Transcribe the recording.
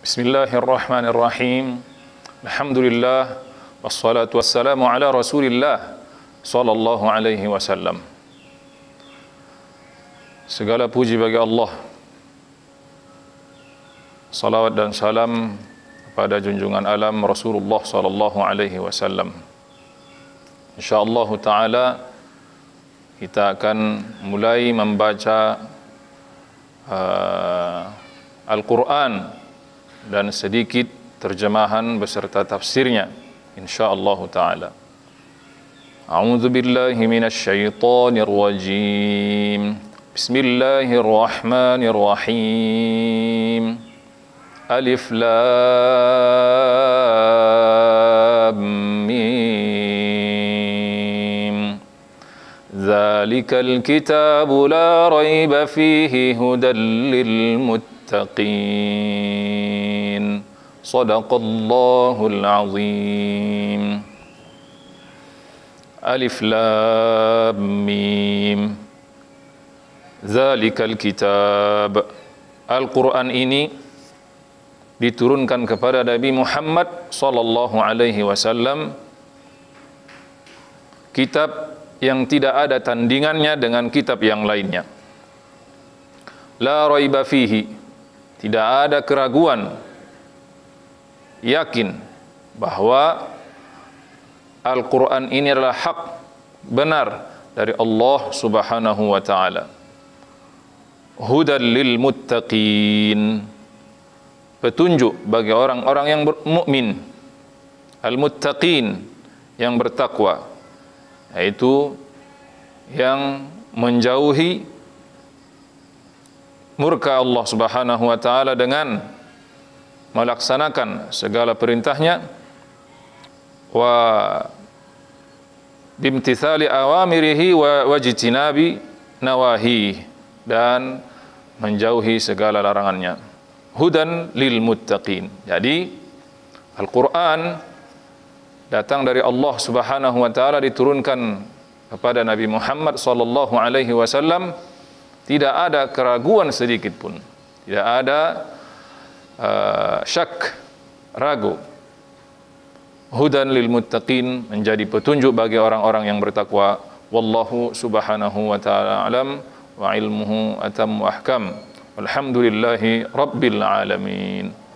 بسم الله الرحمن الرحيم الحمد لله والصلاة والسلام على رسول الله صلى الله عليه وسلم segala puji bagi Allah salawat dan salam pada junjungan alam Rasulullah sallallahu alaihi wasallam insyaallah taala kita akan mulai membaca uh, Al-Quran Al-Quran dan sedikit terjemahan beserta tafsirnya insyaallah taala A'udzu billahi minasy syaithanir rajim Bismillahirrahmanirrahim Alif lam mim Dzalikal kitabu la raiba fihi hudal lil المتقين صدق الله العظيم ألف لام ميم ذلك الكتاب القرآن ini diturunkan kepada Nabi Muhammad sallallahu alaihi wasallam kitab yang tidak ada tandingannya dengan kitab yang lainnya la raiba fihi tidak ada keraguan yakin bahawa Al-Qur'an ini adalah hak benar dari Allah Subhanahu wa taala. Hudal lil muttaqin. Petunjuk bagi orang-orang yang mukmin. Al-muttaqin yang bertakwa yaitu yang menjauhi murka Allah Subhanahu wa taala dengan melaksanakan segala perintahnya wa bimtithali awamirihi wa wajitinabi nawahi dan menjauhi segala larangannya hudan lil muttaqin jadi Al-Qur'an datang dari Allah Subhanahu wa taala diturunkan kepada Nabi Muhammad sallallahu alaihi wasallam tidak ada keraguan sedikit pun tidak ada uh, syak ragu hudan lil muttaqin menjadi petunjuk bagi orang-orang yang bertakwa wallahu subhanahu wa ta'ala alam wa ilmuhu atam wa ahkam walhamdulillahi rabbil alamin